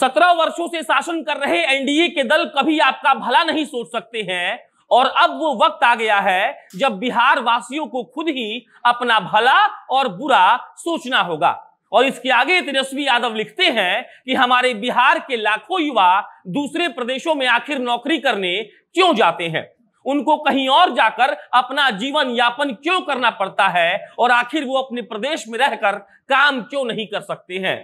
सत्रह वर्षों से शासन कर रहे एनडीए के दल कभी आपका भला नहीं सोच सकते हैं और अब वो वक्त आ गया है जब बिहार वासियों को खुद ही अपना भला और बुरा सोचना होगा और इसके आगे तेजस्वी यादव लिखते हैं कि हमारे बिहार के लाखों युवा दूसरे प्रदेशों में आखिर नौकरी करने क्यों जाते हैं उनको कहीं और जाकर अपना जीवन यापन क्यों करना पड़ता है और आखिर वो अपने प्रदेश में रहकर काम क्यों नहीं कर सकते हैं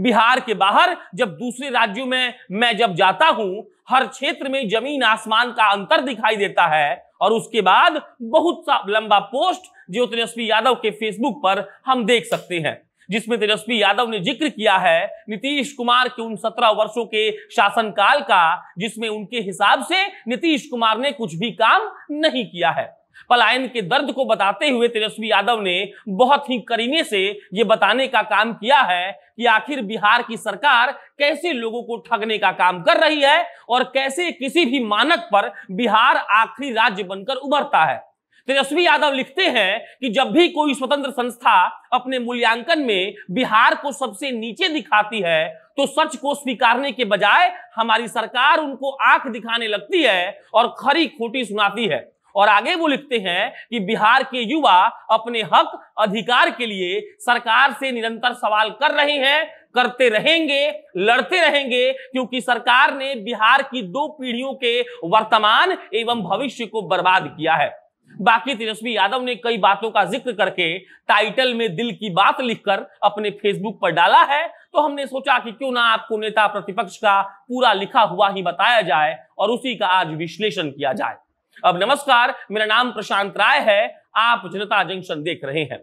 बिहार के बाहर जब दूसरे राज्यों में मैं जब जाता हूं हर क्षेत्र में जमीन आसमान का अंतर दिखाई देता है और उसके बाद बहुत सा लंबा पोस्ट जो तेजस्वी यादव के फेसबुक पर हम देख सकते हैं जिसमें तेजस्वी यादव ने जिक्र किया है नीतीश कुमार के उन सत्रह वर्षों के शासनकाल का जिसमें उनके हिसाब से नीतीश कुमार ने कुछ भी काम नहीं किया है पलायन के दर्द को बताते हुए तेजस्वी यादव ने बहुत ही करीने से ये बताने का काम किया है कि आखिर बिहार की सरकार कैसे लोगों को ठगने का काम कर रही है और कैसे किसी भी मानक पर बिहार आखिरी राज्य बनकर उभरता है तेजस्वी यादव लिखते हैं कि जब भी कोई स्वतंत्र संस्था अपने मूल्यांकन में बिहार को सबसे नीचे दिखाती है तो सच को स्वीकारने के बजाय हमारी सरकार उनको आंख दिखाने लगती है और खरी खोटी सुनाती है और आगे वो लिखते हैं कि बिहार के युवा अपने हक अधिकार के लिए सरकार से निरंतर सवाल कर रहे हैं करते रहेंगे लड़ते रहेंगे क्योंकि सरकार ने बिहार की दो पीढ़ियों के वर्तमान एवं भविष्य को बर्बाद किया है बाकी तेजस्वी यादव ने कई बातों का जिक्र करके टाइटल में दिल की बात लिखकर अपने फेसबुक पर डाला है तो हमने सोचा कि क्यों ना आपको नेता प्रतिपक्ष का पूरा लिखा हुआ ही बताया जाए और उसी का आज विश्लेषण किया जाए अब नमस्कार मेरा नाम प्रशांत राय है आप जनता जंक्शन देख रहे हैं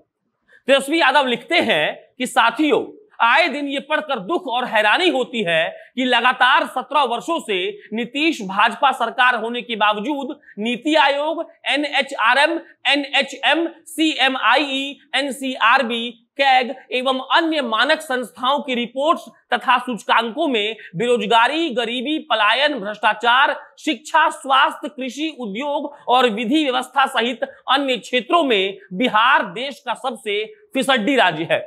तेजस्वी यादव लिखते हैं कि साथियों आए दिन ये पढ़कर दुख और हैरानी होती है कि लगातार सत्रह वर्षों से नीतीश भाजपा सरकार होने के बावजूद NITI Aayog NHRM NHM CMIE NCRB CAG एवं अन्य मानक संस्थाओं की रिपोर्ट्स तथा सूचकांकों में बेरोजगारी गरीबी पलायन भ्रष्टाचार शिक्षा स्वास्थ्य कृषि उद्योग और विधि व्यवस्था सहित अन्य क्षेत्रों में बिहार देश का सबसे फिसड्डी राज्य है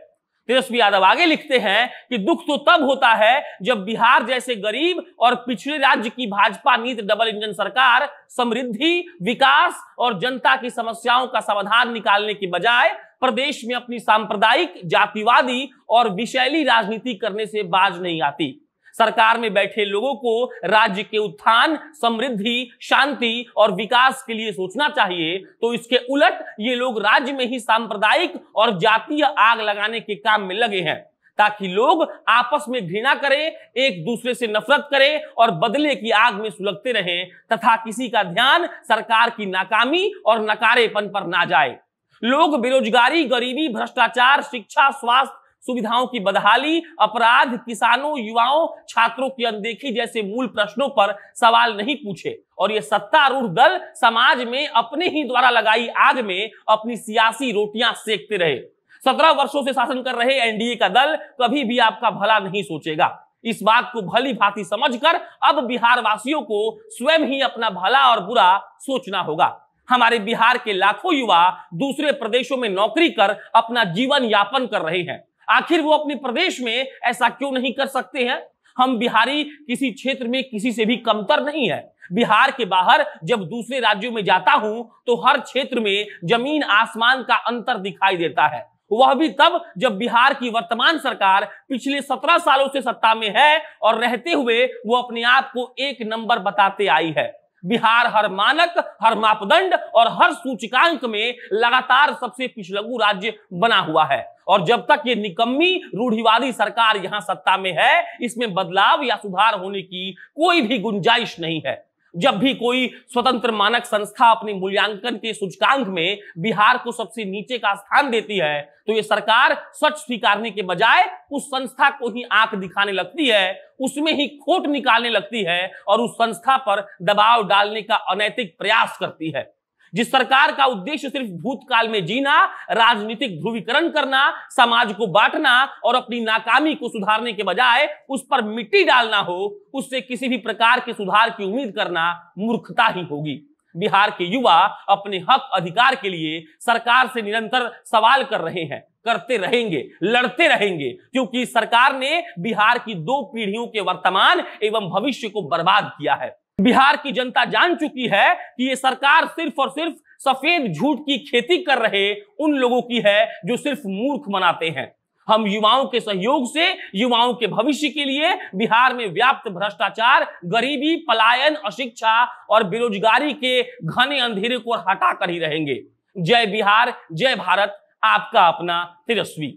तेजस्वी यादव आगे लिखते हैं कि दुख तो तब होता है जब बिहार जैसे गरीब और पिछड़े राज्य की भाजपा नीति डबल इंजन सरकार समृद्धि विकास और जनता की समस्याओं का समाधान निकालने के बजाय प्रदेश में अपनी सांप्रदायिक जातिवादी और विशैली राजनीति करने से बाज नहीं आती सरकार में बैठे लोगों को राज्य के उत्थान समृद्धि शांति और विकास के लिए सोचना चाहिए तो इसके उलट ये लोग राज्य में ही सांप्रदायिक और जातीय आग लगाने के काम में लगे हैं ताकि लोग आपस में घृणा करें एक दूसरे से नफरत करें और बदले की आग में सुलगते रहें तथा किसी का ध्यान सरकार की नाकामी और नकारेपन पर ना जाए लोग बेरोजगारी गरीबी भ्रष्टाचार शिक्षा स्वास्थ्य सुविधाओं की बदहाली अपराध किसानों युवाओं छात्रों की अनदेखी जैसे मूल प्रश्नों पर सवाल नहीं पूछे और ये सत्तारूढ़ दल समाज में अपने ही द्वारा लगाई आग में अपनी सियासी रोटियां सेकते रहे सत्रह वर्षों से शासन कर रहे एनडीए का दल कभी भी आपका भला नहीं सोचेगा इस बात को भली भांति समझकर अब बिहार वासियों को स्वयं ही अपना भला और बुरा सोचना होगा हमारे बिहार के लाखों युवा दूसरे प्रदेशों में नौकरी कर अपना जीवन यापन कर रहे हैं आखिर वो अपने प्रदेश में ऐसा क्यों नहीं कर सकते हैं हम बिहारी किसी क्षेत्र में किसी से भी कमतर नहीं है बिहार के बाहर जब दूसरे राज्यों में जाता हूं तो हर क्षेत्र में जमीन आसमान का अंतर दिखाई देता है वह भी तब जब बिहार की वर्तमान सरकार पिछले सत्रह सालों से सत्ता में है और रहते हुए वो अपने आप को एक नंबर बताते आई है बिहार हर मानक हर मापदंड और हर सूचकांक में लगातार सबसे पिछलगु राज्य बना हुआ है और जब तक ये निकम्मी रूढ़िवादी सरकार यहां सत्ता में है इसमें बदलाव या सुधार होने की कोई भी गुंजाइश नहीं है जब भी कोई स्वतंत्र मानक संस्था अपने मूल्यांकन के सूचकांक में बिहार को सबसे नीचे का स्थान देती है तो ये सरकार सच स्वीकारने के बजाय उस संस्था को ही आंख दिखाने लगती है उसमें ही खोट निकालने लगती है और उस संस्था पर दबाव डालने का अनैतिक प्रयास करती है जिस सरकार का उद्देश्य सिर्फ भूतकाल में जीना राजनीतिक ध्रुवीकरण करना समाज को बांटना और अपनी नाकामी को सुधारने के बजाय उस पर मिट्टी डालना हो उससे किसी भी प्रकार के सुधार की उम्मीद करना मूर्खता ही होगी बिहार के युवा अपने हक अधिकार के लिए सरकार से निरंतर सवाल कर रहे हैं करते रहेंगे लड़ते रहेंगे क्योंकि सरकार ने बिहार की दो पीढ़ियों के वर्तमान एवं भविष्य को बर्बाद किया है बिहार की जनता जान चुकी है कि ये सरकार सिर्फ और सिर्फ सफेद झूठ की खेती कर रहे उन लोगों की है जो सिर्फ मूर्ख मनाते हैं हम युवाओं के सहयोग से युवाओं के भविष्य के लिए बिहार में व्याप्त भ्रष्टाचार गरीबी पलायन अशिक्षा और बेरोजगारी के घने अंधेरे को हटाकर ही रहेंगे जय बिहार जय भारत आपका अपना तेजस्वी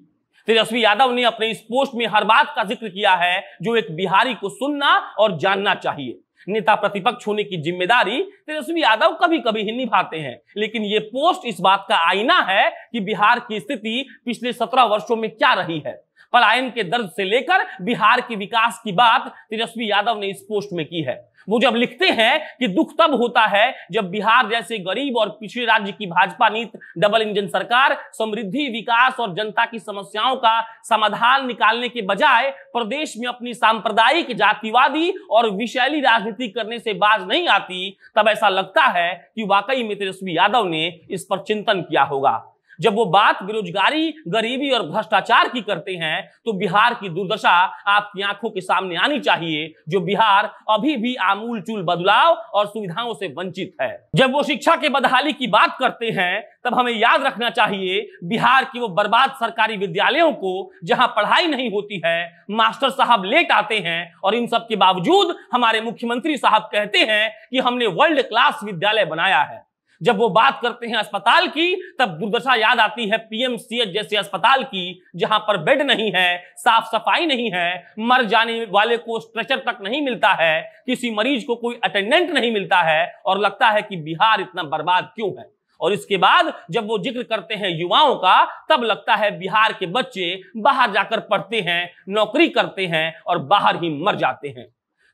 तेजस्वी यादव ने अपने इस पोस्ट में हर बात का जिक्र किया है जो एक बिहारी को सुनना और जानना चाहिए नेता प्रतिपक्ष होने की जिम्मेदारी तेजस्वी यादव कभी कभी ही निभाते हैं लेकिन ये पोस्ट इस बात का आईना है कि बिहार की स्थिति पिछले सत्रह वर्षों में क्या रही है पलायन के दर्द से लेकर बिहार के विकास की बात तेजस्वी यादव ने इस पोस्ट में की है वो जब लिखते हैं कि दुख तब होता है जब बिहार जैसे गरीब और पिछड़े राज्य की भाजपा नीत डबल इंजन सरकार समृद्धि विकास और जनता की समस्याओं का समाधान निकालने के बजाय प्रदेश में अपनी सांप्रदायिक जातिवादी और विशैली राजनीति करने से बाज नहीं आती तब ऐसा लगता है कि वाकई में तेजस्वी यादव ने इस पर चिंतन किया होगा जब वो बात बेरोजगारी गरीबी और भ्रष्टाचार की करते हैं तो बिहार की दुर्दशा आपकी आंखों के सामने आनी चाहिए जो बिहार अभी भी आमूल चूल बदलाव और सुविधाओं से वंचित है जब वो शिक्षा के बदहाली की बात करते हैं तब हमें याद रखना चाहिए बिहार की वो बर्बाद सरकारी विद्यालयों को जहां पढ़ाई नहीं होती है मास्टर साहब लेट आते हैं और इन सब के बावजूद हमारे मुख्यमंत्री साहब कहते हैं कि हमने वर्ल्ड क्लास विद्यालय बनाया है जब वो बात करते हैं अस्पताल की तब दुर्दशा याद आती है पीएमसीएच जैसे अस्पताल की जहां पर बेड नहीं है साफ सफाई नहीं है मर जाने वाले को स्ट्रेचर तक नहीं मिलता है किसी मरीज को कोई अटेंडेंट नहीं मिलता है और लगता है कि बिहार इतना बर्बाद क्यों है और इसके बाद जब वो जिक्र करते हैं युवाओं का तब लगता है बिहार के बच्चे बाहर जाकर पढ़ते हैं नौकरी करते हैं और बाहर ही मर जाते हैं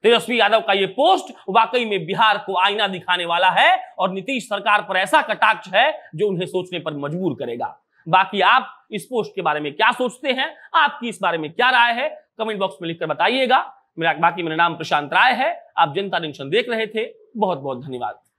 तेजस्वी यादव का ये पोस्ट वाकई में बिहार को आईना दिखाने वाला है और नीतीश सरकार पर ऐसा कटाक्ष है जो उन्हें सोचने पर मजबूर करेगा बाकी आप इस पोस्ट के बारे में क्या सोचते हैं आपकी इस बारे में क्या राय है कमेंट बॉक्स में लिखकर बताइएगा मेरा बाकी मेरा नाम प्रशांत राय है आप जनता टेंशन देख रहे थे बहुत बहुत धन्यवाद